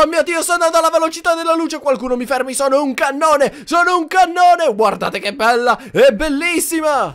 Oh mio Dio, sono andato alla velocità della luce, qualcuno mi fermi, sono un cannone, sono un cannone! Guardate che bella, è bellissima!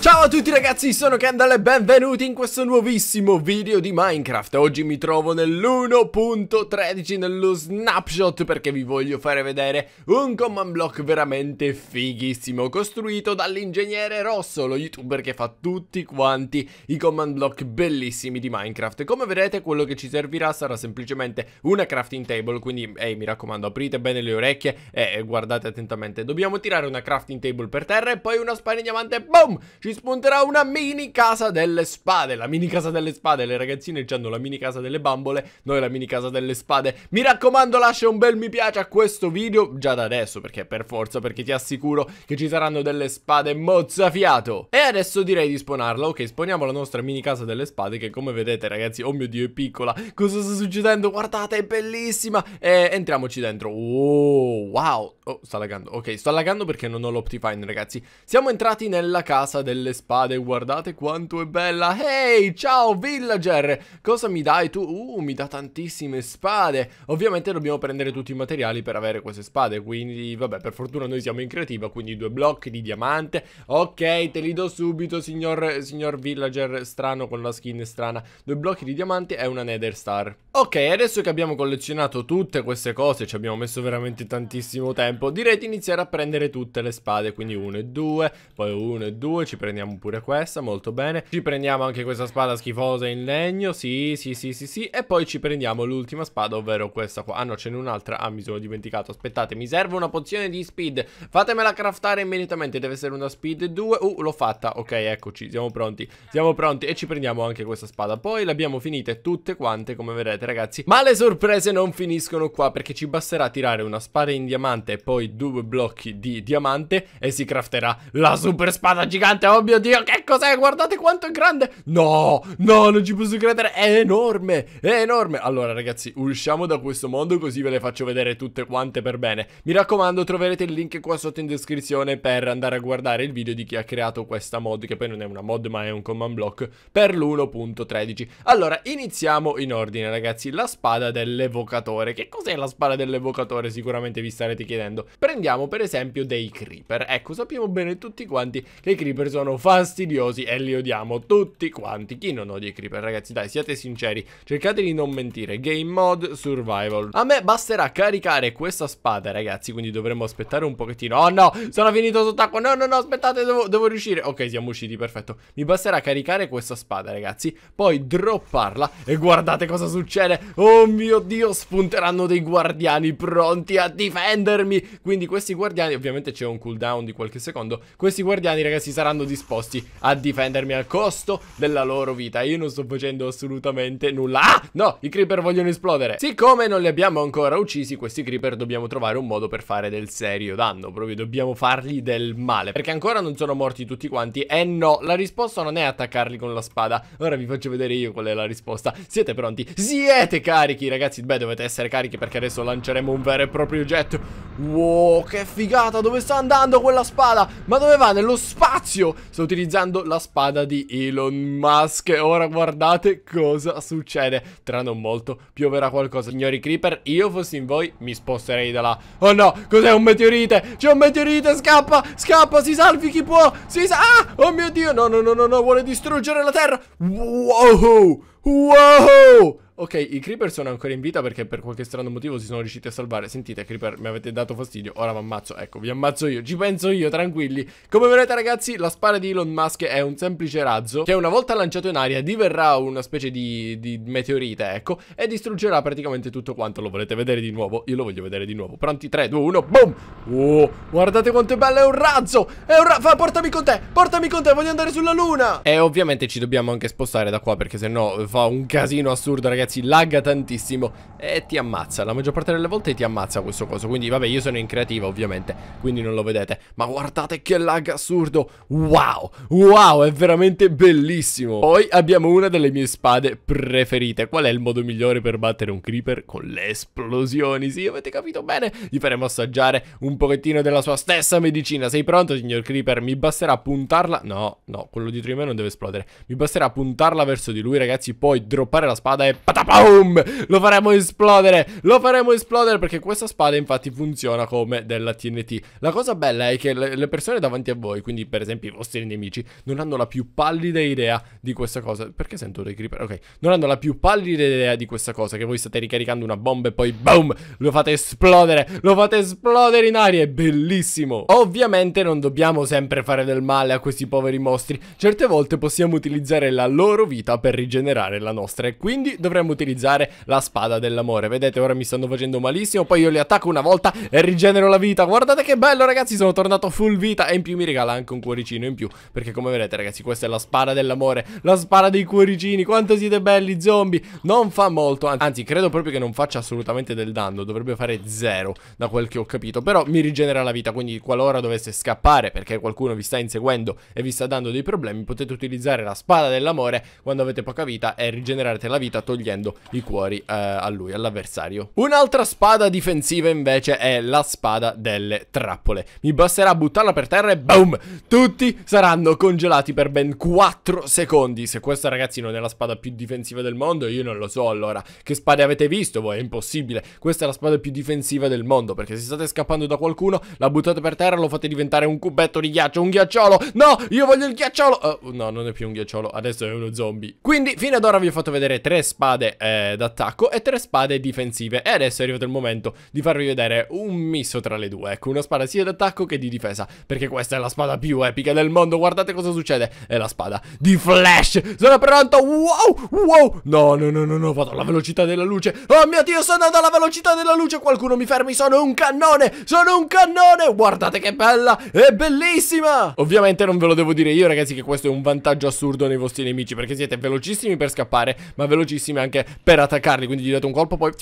Ciao a tutti ragazzi, sono Kendall e benvenuti in questo nuovissimo video di Minecraft Oggi mi trovo nell'1.13 nello snapshot perché vi voglio fare vedere un command block veramente fighissimo Costruito dall'ingegnere Rosso, lo youtuber che fa tutti quanti i command block bellissimi di Minecraft Come vedete quello che ci servirà sarà semplicemente una crafting table Quindi ehi mi raccomando aprite bene le orecchie e guardate attentamente Dobbiamo tirare una crafting table per terra e poi una spina di diamante, boom! Ci ci spunterà una mini casa delle spade. La mini casa delle spade, le ragazzine hanno la mini casa delle bambole, noi la mini casa delle spade. Mi raccomando lascia un bel mi piace a questo video, già da adesso perché per forza, perché ti assicuro che ci saranno delle spade mozzafiato. E adesso direi di sponarla, ok, sponiamo la nostra mini casa delle spade che come vedete ragazzi, oh mio dio è piccola, cosa sta succedendo? Guardate, è bellissima! E entriamoci dentro, oh, wow, oh sta laggando, ok, sto laggando perché non ho l'optifine ragazzi. Siamo entrati nella casa delle belle spade, guardate quanto è bella. Ehi, hey, ciao villager, cosa mi dai tu? Uh, mi dà tantissime spade. Ovviamente dobbiamo prendere tutti i materiali per avere queste spade, quindi vabbè, per fortuna noi siamo in creativa, quindi due blocchi di diamante. Ok, te li do subito, signor, signor villager strano con la skin strana. Due blocchi di diamante e una nether star. Ok, adesso che abbiamo collezionato tutte queste cose, ci abbiamo messo veramente tantissimo tempo, direi di iniziare a prendere tutte le spade, quindi 1 e 2, poi 1 e 2, ci prendiamo prendiamo pure questa, molto bene. Ci prendiamo anche questa spada schifosa in legno, sì, sì, sì, sì, sì. E poi ci prendiamo l'ultima spada, ovvero questa qua. Ah no, ce n'è un'altra, ah mi sono dimenticato, aspettate, mi serve una pozione di speed. Fatemela craftare immediatamente, deve essere una speed 2. Uh, l'ho fatta, ok, eccoci, siamo pronti, siamo pronti. E ci prendiamo anche questa spada. Poi le abbiamo finite tutte quante, come vedrete ragazzi. Ma le sorprese non finiscono qua, perché ci basterà tirare una spada in diamante e poi due blocchi di diamante e si crafterà la super spada gigante. Oh! Oh mio Dio, che cos'è? Guardate quanto è grande! No, no, non ci posso credere, è enorme, è enorme! Allora ragazzi, usciamo da questo mondo così ve le faccio vedere tutte quante per bene. Mi raccomando, troverete il link qua sotto in descrizione per andare a guardare il video di chi ha creato questa mod, che poi non è una mod ma è un command block, per l'1.13. Allora, iniziamo in ordine ragazzi, la spada dell'evocatore. Che cos'è la spada dell'evocatore? Sicuramente vi starete chiedendo. Prendiamo per esempio dei creeper. Ecco, sappiamo bene tutti quanti che i creeper sono sono fastidiosi e li odiamo tutti quanti. Chi non odia i creeper, ragazzi? Dai, siate sinceri, cercate di non mentire. Game mode survival. A me basterà caricare questa spada, ragazzi, quindi dovremmo aspettare un pochettino. Oh no, sono finito sott'acqua. No, no, no, aspettate, devo, devo riuscire. Ok, siamo usciti, perfetto. Mi basterà caricare questa spada, ragazzi, poi dropparla e guardate cosa succede. Oh mio Dio, spunteranno dei guardiani pronti a difendermi. Quindi questi guardiani, ovviamente c'è un cooldown di qualche secondo. Questi guardiani, ragazzi, saranno di disposti a difendermi al costo della loro vita Io non sto facendo assolutamente nulla Ah! No! I creeper vogliono esplodere Siccome non li abbiamo ancora uccisi questi creeper dobbiamo trovare un modo per fare del serio danno Proprio dobbiamo fargli del male Perché ancora non sono morti tutti quanti E no, la risposta non è attaccarli con la spada Ora vi faccio vedere io qual è la risposta Siete pronti? Siete carichi ragazzi? Beh dovete essere carichi perché adesso lanceremo un vero e proprio oggetto. Wow, che figata, dove sta andando quella spada? Ma dove va? Nello spazio! Sto utilizzando la spada di Elon Musk. Ora guardate cosa succede. Tra non molto pioverà qualcosa. Signori Creeper, io fossi in voi mi sposterei da là. Oh no, cos'è un meteorite? C'è un meteorite, scappa, scappa, si salvi chi può. Si sa... Ah, oh mio Dio, no, no, no, no, no, vuole distruggere la Terra. Wow, wow. Ok, i creeper sono ancora in vita perché per qualche strano motivo si sono riusciti a salvare. Sentite, creeper, mi avete dato fastidio, ora vi ammazzo. Ecco, vi ammazzo io, ci penso io, tranquilli. Come vedete, ragazzi, la spara di Elon Musk è un semplice razzo che una volta lanciato in aria diverrà una specie di, di meteorite, ecco, e distruggerà praticamente tutto quanto. Lo volete vedere di nuovo? Io lo voglio vedere di nuovo. Pronti? 3, 2, 1, boom! Oh, guardate quanto è bello, è un razzo! È un razzo! Portami con te, portami con te, voglio andare sulla luna! E ovviamente ci dobbiamo anche spostare da qua perché sennò fa un casino assurdo, ragazzi ragazzi lagga tantissimo e ti ammazza, la maggior parte delle volte ti ammazza questo coso, quindi vabbè io sono in creativa ovviamente, quindi non lo vedete, ma guardate che lag assurdo, wow, wow, è veramente bellissimo. Poi abbiamo una delle mie spade preferite, qual è il modo migliore per battere un creeper? Con le esplosioni, sì avete capito bene, gli faremo assaggiare un pochettino della sua stessa medicina, sei pronto signor creeper? Mi basterà puntarla, no, no, quello dietro di me non deve esplodere, mi basterà puntarla verso di lui ragazzi, poi droppare la spada e patat! Catapaum! Lo faremo esplodere! Lo faremo esplodere perché questa spada infatti funziona come della TNT. La cosa bella è che le persone davanti a voi, quindi per esempio i vostri nemici, non hanno la più pallida idea di questa cosa. Perché sento dei creeper? Ok, non hanno la più pallida idea di questa cosa, che voi state ricaricando una bomba e poi boom! Lo fate esplodere! Lo fate esplodere in aria! È bellissimo! Ovviamente non dobbiamo sempre fare del male a questi poveri mostri. Certe volte possiamo utilizzare la loro vita per rigenerare la nostra e quindi dovremmo possiamo utilizzare la spada dell'amore Vedete ora mi stanno facendo malissimo Poi io li attacco una volta e rigenero la vita Guardate che bello ragazzi sono tornato full vita E in più mi regala anche un cuoricino in più Perché come vedete ragazzi questa è la spada dell'amore La spada dei cuoricini Quanto siete belli zombie Non fa molto Anzi credo proprio che non faccia assolutamente del danno Dovrebbe fare zero da quel che ho capito Però mi rigenera la vita Quindi qualora dovesse scappare perché qualcuno vi sta inseguendo E vi sta dando dei problemi Potete utilizzare la spada dell'amore quando avete poca vita E rigenerate la vita togliendo togliendo i cuori eh, a lui, all'avversario. Un'altra spada difensiva invece è la spada delle trappole. Mi basterà buttarla per terra e boom! Tutti saranno congelati per ben 4 secondi. Se questa ragazzi non è la spada più difensiva del mondo, io non lo so allora. Che spade avete visto voi? Boh, è impossibile. Questa è la spada più difensiva del mondo perché se state scappando da qualcuno, la buttate per terra, lo fate diventare un cubetto di ghiaccio, un ghiacciolo. No, io voglio il ghiacciolo. Oh, no, non è più un ghiacciolo, adesso è uno zombie. Quindi fino ad ora vi ho fatto vedere tre spade spade eh, d'attacco e tre spade difensive. E adesso è arrivato il momento di farvi vedere un misto tra le due. Ecco, una spada sia d'attacco che di difesa. Perché questa è la spada più epica del mondo. Guardate cosa succede. È la spada di Flash. Sono pronto. Wow, wow. No, no, no, no, no. Vado alla velocità della luce. Oh mio Dio, sono andato alla velocità della luce. Qualcuno mi fermi. Sono un cannone. Sono un cannone. Guardate che bella. È bellissima. Ovviamente non ve lo devo dire io, ragazzi, che questo è un vantaggio assurdo nei vostri nemici. Perché siete velocissimi per scappare, ma velocissimi anche anche per attaccarli. Quindi gli date un colpo, poi.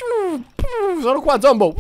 Sono qua, zombo.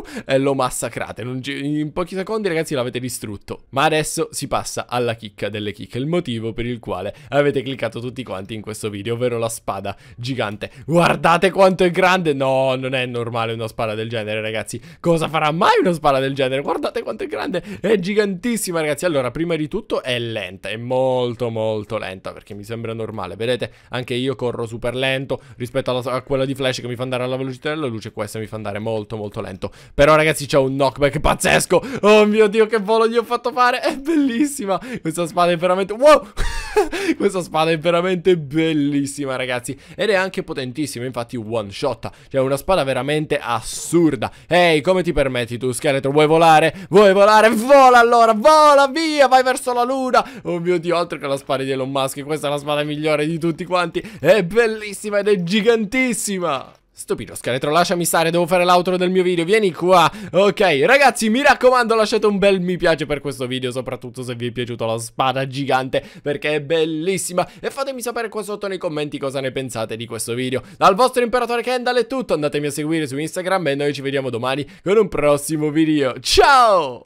e lo massacrate. in pochi secondi, ragazzi, l'avete distrutto. Ma adesso si passa alla chicca delle chicche, il motivo per il quale avete cliccato tutti quanti in questo video, ovvero la spada gigante. Guardate quanto è grande! No, non è normale una spada del genere, ragazzi. Cosa farà mai una spada del genere? Guardate quanto è grande! È gigantissima, ragazzi. Allora, prima di tutto è lenta, è molto molto lenta, perché mi sembra normale. Vedete, anche io corro super lento rispetto alla, a quella di Flash che mi fa andare alla velocità della luce, questa mi fa andare molto molto lento. Però ragazzi c'è un knockback pazzesco Oh mio dio che volo gli ho fatto fare È bellissima Questa spada è veramente Wow Questa spada è veramente bellissima ragazzi Ed è anche potentissima Infatti one shot Cioè una spada veramente assurda Ehi hey, come ti permetti tu scheletro Vuoi volare? Vuoi volare? Vola allora Vola via Vai verso la luna Oh mio dio altro che la spada di Elon Musk Questa è la spada migliore di tutti quanti È bellissima ed è gigantissima Stupido scheletro, lasciami stare, devo fare l'outro del mio video, vieni qua Ok, ragazzi, mi raccomando lasciate un bel mi piace per questo video Soprattutto se vi è piaciuta la spada gigante Perché è bellissima E fatemi sapere qua sotto nei commenti cosa ne pensate di questo video Dal vostro imperatore Kendall è tutto Andatemi a seguire su Instagram e noi ci vediamo domani con un prossimo video Ciao!